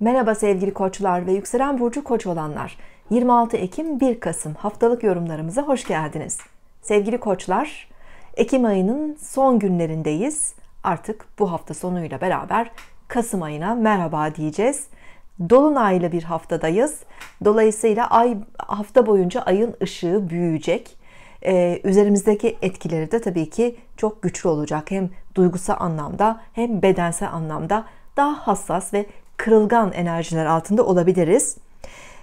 Merhaba sevgili koçlar ve yükselen burcu koç olanlar. 26 Ekim 1 Kasım haftalık yorumlarımıza hoş geldiniz. Sevgili koçlar, Ekim ayının son günlerindeyiz. Artık bu hafta sonuyla beraber Kasım ayına merhaba diyeceğiz. Dolunaylı bir haftadayız. Dolayısıyla ay hafta boyunca ayın ışığı büyüyecek. Ee, üzerimizdeki etkileri de tabii ki çok güçlü olacak. Hem duygusal anlamda hem bedensel anlamda daha hassas ve kırılgan enerjiler altında olabiliriz.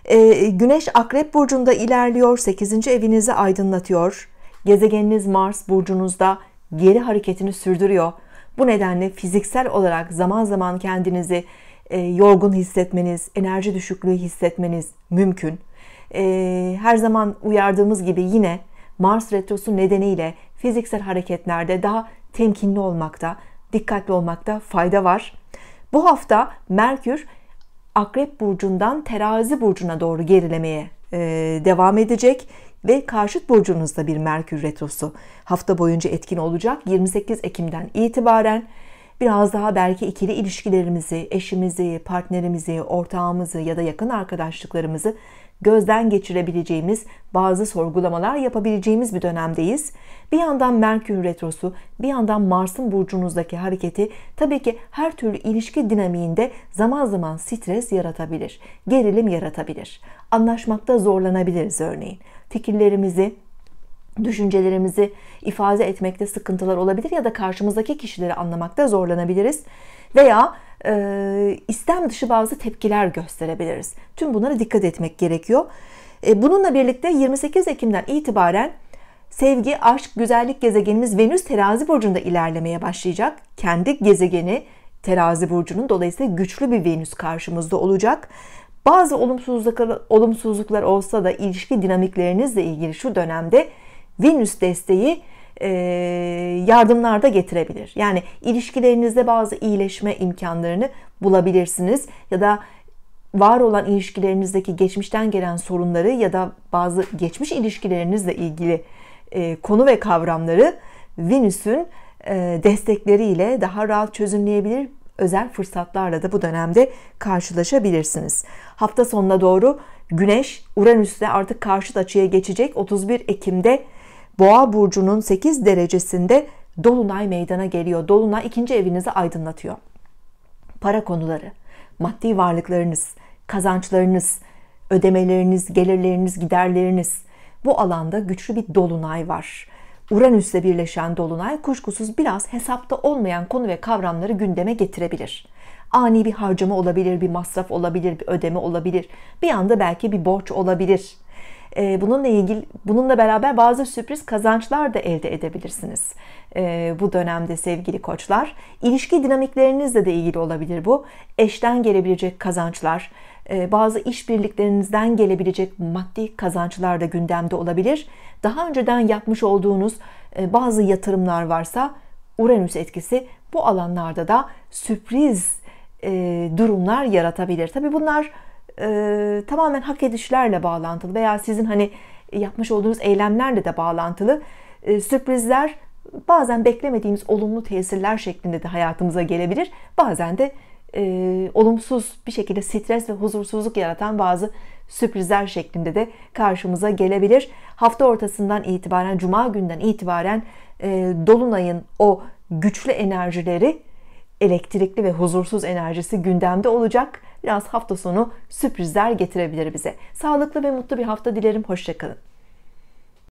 E, güneş Akrep Burcu'nda ilerliyor. 8. evinizi aydınlatıyor. Gezegeniniz Mars Burcu'nuzda geri hareketini sürdürüyor. Bu nedenle fiziksel olarak zaman zaman kendinizi e, yorgun hissetmeniz, enerji düşüklüğü hissetmeniz mümkün. E, her zaman uyardığımız gibi yine Mars retrosu nedeniyle fiziksel hareketlerde daha temkinli olmakta, dikkatli olmakta fayda var. Bu hafta Merkür Akrep burcundan Terazi burcuna doğru gerilemeye e, devam edecek ve karşıt burcunuzda bir Merkür retrosu hafta boyunca etkin olacak. 28 Ekim'den itibaren biraz daha belki ikili ilişkilerimizi, eşimizi, partnerimizi, ortağımızı ya da yakın arkadaşlıklarımızı gözden geçirebileceğimiz bazı sorgulamalar yapabileceğimiz bir dönemdeyiz. Bir yandan Merkür Retrosu, bir yandan Mars'ın burcunuzdaki hareketi tabii ki her türlü ilişki dinamiğinde zaman zaman stres yaratabilir, gerilim yaratabilir. Anlaşmakta zorlanabiliriz örneğin. Fikirlerimizi, düşüncelerimizi ifade etmekte sıkıntılar olabilir ya da karşımızdaki kişileri anlamakta zorlanabiliriz veya e, istem dışı bazı tepkiler gösterebiliriz. Tüm bunlara dikkat etmek gerekiyor. E, bununla birlikte 28 Ekim'den itibaren sevgi, aşk, güzellik gezegenimiz Venüs terazi burcunda ilerlemeye başlayacak. Kendi gezegeni terazi burcunun dolayısıyla güçlü bir Venüs karşımızda olacak. Bazı olumsuzluklar, olumsuzluklar olsa da ilişki dinamiklerinizle ilgili şu dönemde Venüs desteği e, yardımlar da getirebilir. Yani ilişkilerinizde bazı iyileşme imkanlarını bulabilirsiniz ya da var olan ilişkilerinizdeki geçmişten gelen sorunları ya da bazı geçmiş ilişkilerinizle ilgili e, konu ve kavramları Venüs'ün e, destekleriyle daha rahat çözümleyebilir. Özel fırsatlarla da bu dönemde karşılaşabilirsiniz. Hafta sonuna doğru Güneş Uranüs'te artık karşıt açıya geçecek. 31 Ekim'de Boğa burcunun 8 derecesinde dolunay meydana geliyor. Dolunay ikinci evinizi aydınlatıyor. Para konuları, maddi varlıklarınız, kazançlarınız, ödemeleriniz, gelirleriniz, giderleriniz bu alanda güçlü bir dolunay var. Uranüs'le birleşen dolunay kuşkusuz biraz hesapta olmayan konu ve kavramları gündeme getirebilir. Ani bir harcama olabilir, bir masraf olabilir, bir ödeme olabilir. Bir anda belki bir borç olabilir. Ee, bununla ilgili bununla beraber bazı sürpriz kazançlar da elde edebilirsiniz ee, bu dönemde sevgili koçlar. İlişki dinamiklerinizle de ilgili olabilir bu. Eşten gelebilecek kazançlar, ee, bazı işbirliklerinizden gelebilecek maddi kazançlar da gündemde olabilir. Daha önceden yapmış olduğunuz e, bazı yatırımlar varsa Uranüs etkisi bu alanlarda da sürpriz e, durumlar yaratabilir. Tabii bunlar e, tamamen hak edişlerle bağlantılı veya sizin hani yapmış olduğunuz eylemlerle de bağlantılı e, sürprizler bazen beklemediğimiz olumlu tesirler şeklinde de hayatımıza gelebilir. Bazen de e, olumsuz bir şekilde stres ve huzursuzluk yaratan bazı sürprizler şeklinde de karşımıza gelebilir. Hafta ortasından itibaren, cuma günden itibaren e, dolunayın o güçlü enerjileri, elektrikli ve huzursuz enerjisi gündemde olacak biraz hafta sonu sürprizler getirebilir bize. Sağlıklı ve mutlu bir hafta dilerim. Hoşçakalın.